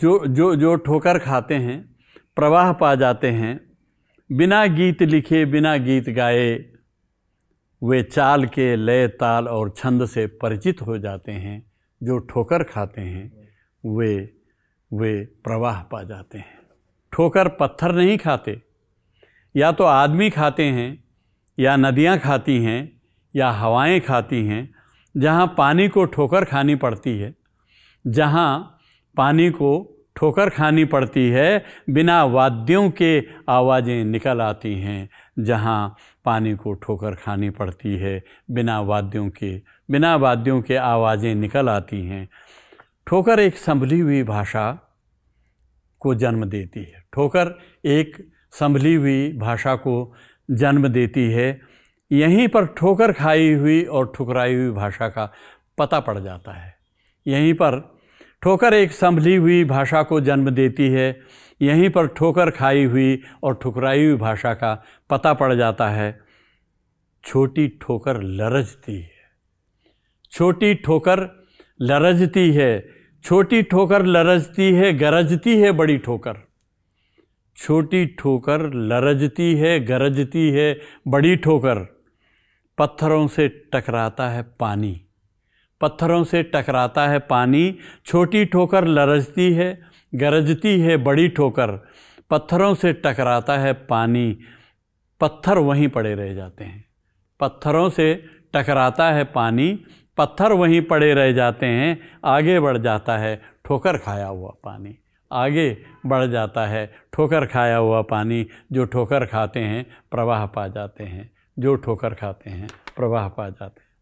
जो जो जो ठोकर खाते हैं प्रवाह पा जाते हैं बिना गीत लिखे बिना गीत गाए वे चाल के लय ताल और छंद से परिचित हो जाते हैं जो ठोकर खाते हैं वे वे प्रवाह पा जाते हैं ठोकर पत्थर नहीं खाते या तो आदमी खाते हैं या नदियाँ खाती हैं या हवाएं खाती हैं जहाँ पानी को ठोकर खानी पड़ती है जहाँ पानी को ठोकर खानी पड़ती है बिना वाद्यों के आवाज़ें निकल आती हैं जहाँ पानी को ठोकर खानी पड़ती है बिना वाद्यों के बिना वाद्यों के आवाज़ें निकल आती हैं ठोकर एक संभली हुई भाषा को जन्म देती है ठोकर एक संभली हुई भाषा को जन्म देती है यहीं पर ठोकर खाई हुई और ठुकराई हुई भाषा का पता पड़ जाता है यहीं पर ठोकर एक संभली हुई भाषा को जन्म देती है यहीं पर ठोकर खाई हुई और ठुकराई हुई भाषा का पता पड़ जाता है छोटी ठोकर लरजती है छोटी ठोकर लरजती है छोटी ठोकर लरजती है गरजती है बड़ी ठोकर छोटी ठोकर लरजती है गरजती है बड़ी ठोकर पत्थरों से टकराता है पानी पत्थरों से टकराता है पानी छोटी ठोकर लरजती है गरजती है बड़ी ठोकर पत्थरों से टकराता है पानी पत्थर वहीं पड़े रह जाते हैं पत्थरों से टकराता है पानी पत्थर वहीं पड़े रह जाते हैं आगे बढ़ जाता है ठोकर खाया हुआ पानी आगे बढ़ जाता है ठोकर खाया हुआ पानी जो ठोकर खाते हैं प्रवाह पा जाते हैं जो ठोकर खाते हैं प्रवाह पा जाते हैं